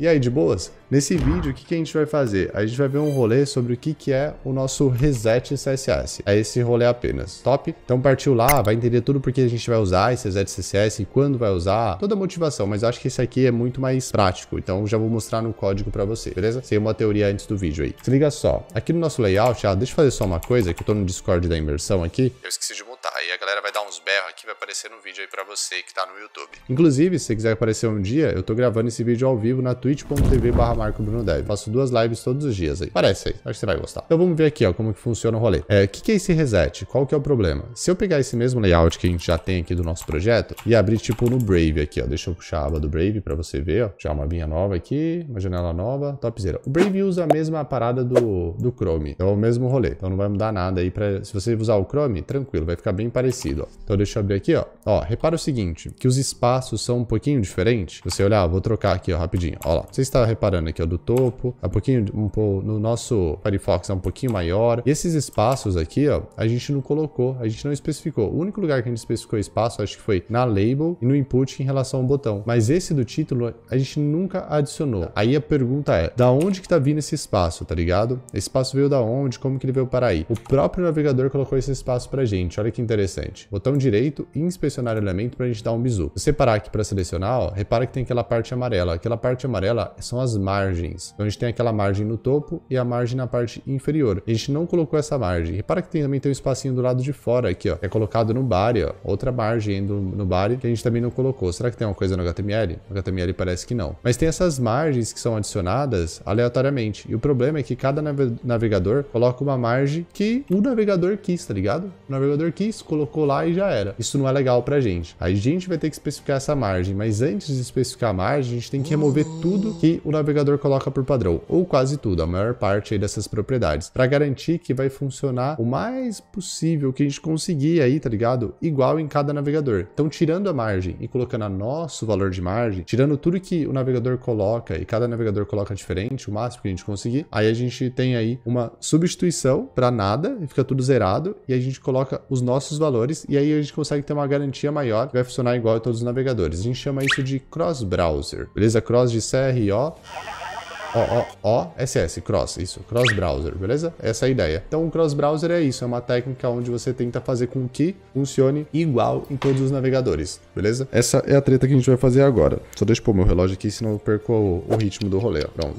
E aí, de boas? Nesse vídeo, o que, a gente vai fazer? A gente vai ver um rolê sobre o que, que é o nosso reset CSS. É esse rolê apenas. Top? Então partiu lá, vai entender tudo porque a gente vai usar esse reset CSS, e quando vai usar, toda a motivação. Mas eu acho que esse aqui é muito mais prático, então já vou mostrar no código para você, beleza? Sem uma teoria antes do vídeo aí. Se liga só, aqui no nosso layout, ah, deixa eu fazer só uma coisa, que eu tô no Discord da imersão aqui. Eu esqueci de montar, aí a galera vai dar aparecer no vídeo aí para você que tá no YouTube. Inclusive, se você quiser aparecer um dia, eu tô gravando esse vídeo ao vivo na twitch.tv Dev. Faço duas lives todos os dias aí. Parece aí, acho que você vai gostar. Então vamos ver aqui, ó, como que funciona o rolê. É, o é, que, que é esse reset? Qual que é o problema? Se eu pegar esse mesmo layout que a gente já tem aqui do nosso projeto e abrir tipo no Brave aqui, ó. Deixa eu puxar a aba do Brave para você ver, ó. Já uma abinha nova aqui, uma janela nova, topzera. O Brave usa a mesma parada do, do Chrome. É o mesmo rolê. Então não vai mudar nada aí para se você usar o Chrome, tranquilo, vai ficar bem parecido, ó. Então deixa eu abrir aqui, ó ó. Ó, repara o seguinte, que os espaços são um pouquinho diferentes. Você olhar, vou trocar aqui, ó, rapidinho. Ó lá, você está reparando aqui, ó, do topo, é um pouquinho, um pouco, no nosso Firefox é um pouquinho maior. E esses espaços aqui, ó, a gente não colocou, a gente não especificou. O único lugar que a gente especificou espaço, acho que foi na label e no input em relação ao botão. Mas esse do título, a gente nunca adicionou. Aí a pergunta é, da onde que tá vindo esse espaço, tá ligado? Esse espaço veio da onde? Como que ele veio para aí? O próprio navegador colocou esse espaço pra gente, olha que interessante. Botão direito, in inspecionar o elemento para a gente dar um bizu. Se você parar aqui para selecionar, ó, repara que tem aquela parte amarela. Aquela parte amarela são as margens. Então a gente tem aquela margem no topo e a margem na parte inferior. A gente não colocou essa margem. Repara que tem, também tem um espacinho do lado de fora aqui, ó. É colocado no bar, ó. Outra margem no, no body que a gente também não colocou. Será que tem uma coisa no HTML? No HTML parece que não. Mas tem essas margens que são adicionadas aleatoriamente. E o problema é que cada navegador coloca uma margem que o navegador quis, tá ligado? O navegador quis, colocou lá e já era. Isso não é é legal pra gente. Aí a gente vai ter que especificar essa margem, mas antes de especificar a margem, a gente tem que remover tudo que o navegador coloca por padrão, ou quase tudo, a maior parte dessas propriedades, para garantir que vai funcionar o mais possível que a gente conseguir aí, tá ligado? Igual em cada navegador. Então, tirando a margem e colocando a nosso valor de margem, tirando tudo que o navegador coloca e cada navegador coloca diferente, o máximo que a gente conseguir, aí a gente tem aí uma substituição para nada, e fica tudo zerado, e a gente coloca os nossos valores, e aí a gente consegue ter uma uma garantia maior vai funcionar igual a todos os navegadores. A gente chama isso de cross-browser, beleza? Cross de CRO ó, ó, ó, SS, cross, isso, cross browser, beleza? Essa é a ideia. Então o cross browser é isso, é uma técnica é onde você tenta fazer com que funcione igual em todos os navegadores, beleza? Essa é a treta que a gente vai fazer agora. Só deixa eu pôr meu relógio aqui, senão eu perco o, o ritmo do rolê, ó. pronto.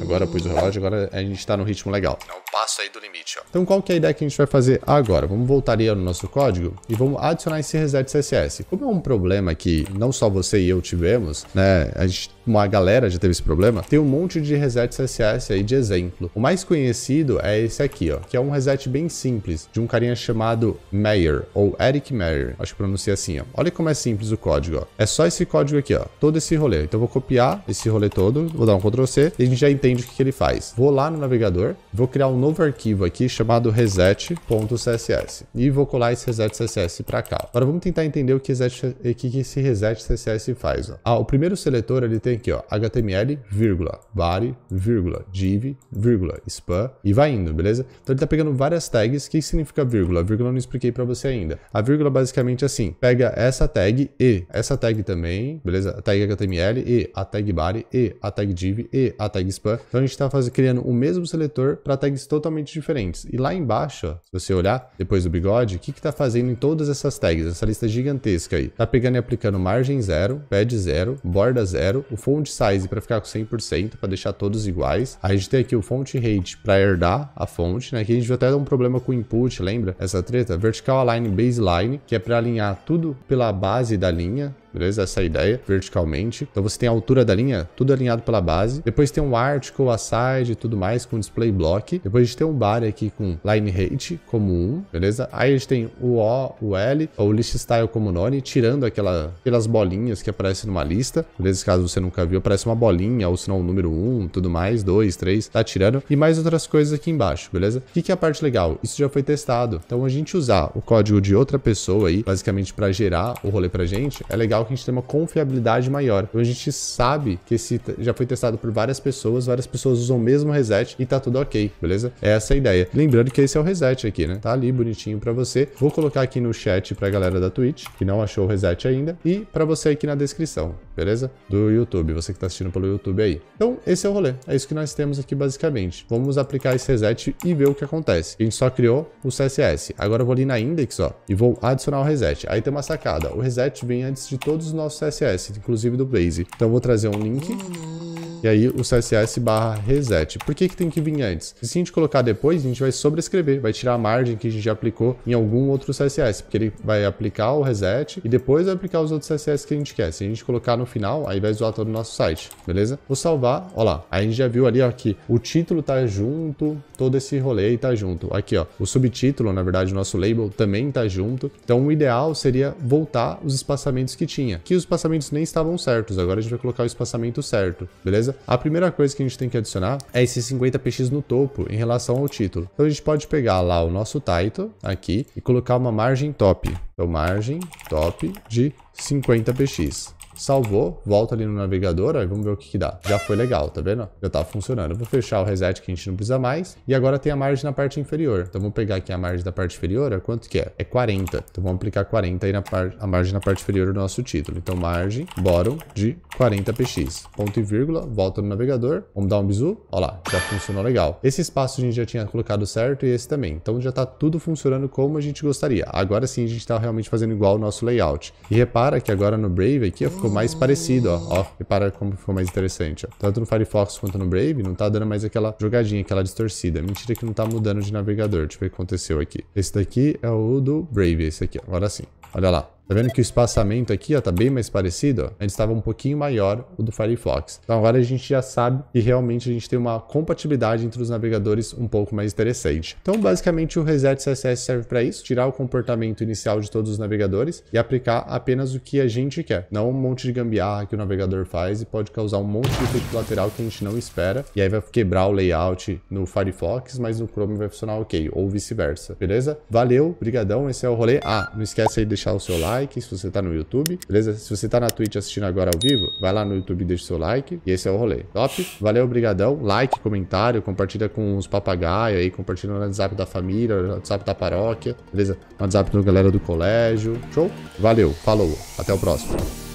Agora pus o relógio, agora a gente tá no ritmo legal. É um passo aí do limite, ó. Então qual que é a ideia que a gente vai fazer agora? Vamos voltar ali no nosso código e vamos adicionar esse reset CSS. Como é um problema que não só você e eu tivemos, né, a gente, uma galera já teve esse problema, tem um monte monte de resets CSS aí de exemplo. O mais conhecido é esse aqui, ó, que é um reset bem simples, de um carinha chamado Meyer, ou Eric Meyer, acho que pronuncia assim, ó. Olha como é simples o código, ó. É só esse código aqui, ó, todo esse rolê. Então vou copiar esse rolê todo, vou dar um Ctrl C e a gente já entende o que, que ele faz. Vou lá no navegador, vou criar um novo arquivo aqui chamado reset.css e vou colar esse reset CSS para cá. Agora vamos tentar entender o que, reset, que esse reset CSS faz, ó. Ah, o primeiro seletor ele tem aqui, ó, HTML, vírgula, lari, vírgula, div, vírgula, span e vai indo, beleza? Então ele tá pegando várias tags. O que significa vírgula? A vírgula eu não expliquei para você ainda. A vírgula é basicamente é assim, pega essa tag e essa tag também, beleza? A tag HTML e a tag body e a tag div e a tag span. Então a gente tá fazendo, criando o mesmo seletor para tags totalmente diferentes. E lá embaixo, ó, se você olhar depois do bigode, o que que tá fazendo em todas essas tags, essa lista gigantesca aí? Tá pegando e aplicando margem 0, pad 0, borda 0, o font size para ficar com 100%, para deixar todos iguais. A gente tem aqui o fonte rate para herdar a fonte, né? Que a gente viu até um problema com o input, lembra? Essa treta vertical align baseline, que é para alinhar tudo pela base da linha, beleza? Essa é a ideia, verticalmente. Então você tem a altura da linha, tudo alinhado pela base. Depois tem um article, a side e tudo mais com display block. Depois a gente tem um bar aqui com line height como 1, beleza? Aí a gente tem o O, o L, ou list style como none, tirando aquela, aquelas bolinhas que aparecem numa lista, beleza? Caso você nunca viu, aparece uma bolinha, ou se não, o número 1, tudo mais, 2, 3, tá tirando. E mais outras coisas aqui embaixo, beleza? O que, que é a parte legal? Isso já foi testado. Então a gente usar o código de outra pessoa aí, basicamente para gerar o rolê pra gente, é legal que a gente tem uma confiabilidade maior. Então a gente sabe que esse já foi testado por várias pessoas, várias pessoas usam o mesmo reset e tá tudo ok, beleza? É essa é a ideia. Lembrando que esse é o reset aqui, né? Tá ali bonitinho para você. Vou colocar aqui no chat pra galera da Twitch, que não achou o reset ainda, e para você aqui na descrição, beleza? Do YouTube, você que tá assistindo pelo YouTube aí. Então, esse é o rolê. É isso que nós temos aqui basicamente. Vamos aplicar esse reset e ver o que acontece. A gente só criou o CSS. Agora eu vou ali na index, ó, e vou adicionar o reset. Aí tem uma sacada. O reset vem antes de todo todos os nossos CSS, inclusive do Blaze. Então eu vou trazer um link uhum. E aí o CSS barra reset. Por que, que tem que vir antes? Se a gente colocar depois, a gente vai sobrescrever, vai tirar a margem que a gente já aplicou em algum outro CSS, porque ele vai aplicar o reset e depois vai aplicar os outros CSS que a gente quer. Se a gente colocar no final, aí vai zoar todo o nosso site, beleza? Vou salvar, ó lá, aí a gente já viu ali, ó, que o título tá junto, todo esse rolê tá junto. Aqui, ó, o subtítulo, na verdade, o nosso label também tá junto. Então o ideal seria voltar os espaçamentos que tinha, que os espaçamentos nem estavam certos, agora a gente vai colocar o espaçamento certo, beleza? coisa, a primeira coisa que a gente tem que adicionar é esse 50px no topo em relação ao título. Então a gente pode pegar lá o nosso title aqui e colocar uma margem top. Então margem top de 50px salvou, volta ali no navegador, ó, e vamos ver o que, que dá. Já foi legal, tá vendo? Já tá funcionando. vou fechar o reset que a gente não precisa mais. E agora tem a margem na parte inferior. Então vamos pegar aqui a margem da parte inferior, é quanto que é? É 40. Então vamos aplicar 40 aí na par... a margem na parte inferior do nosso título. Então margem, bottom de 40 px. Ponto e vírgula, volta no navegador. Vamos dar um bizu. Olha lá, já funcionou legal. Esse espaço a gente já tinha colocado certo e esse também. Então já tá tudo funcionando como a gente gostaria. Agora sim a gente tá realmente fazendo igual o nosso layout. E repara que agora no Brave aqui, ó, ficou ficou mais parecido, ó. ó repara como ficou mais interessante, ó. Tanto no Firefox quanto no Brave, não tá dando mais aquela jogadinha, aquela distorcida. É mentira que não tá mudando de navegador. Deixa eu ver o que aconteceu aqui. Esse daqui é o do Brave, esse aqui. Agora sim. Olha lá. Tá vendo que o espaçamento aqui, ó, tá bem mais parecido? Ele estava um pouquinho maior o do Firefox. Então agora a gente já sabe que realmente a gente tem uma compatibilidade entre os navegadores um pouco mais interessante. Então basicamente o Reset CSS serve para isso, tirar o comportamento inicial de todos os navegadores e aplicar apenas o que a gente quer. Não um monte de gambiarra que o navegador faz e pode causar um monte de efeito lateral que a gente não espera. E aí vai quebrar o layout no Firefox, mas no Chrome vai funcionar ok, ou vice-versa, beleza? Valeu, brigadão, esse é o rolê. Ah, não esquece aí de deixar o seu like, like se você tá no YouTube, beleza? Se você tá na Twitch assistindo agora ao vivo, vai lá no YouTube e deixa o seu like. E esse é o rolê. Top? Valeu, obrigadão. Like, comentário, compartilha com os papagaios aí, compartilha no WhatsApp da família, no WhatsApp da paróquia, beleza? No WhatsApp da galera do colégio. Show? Valeu, falou, até o próximo.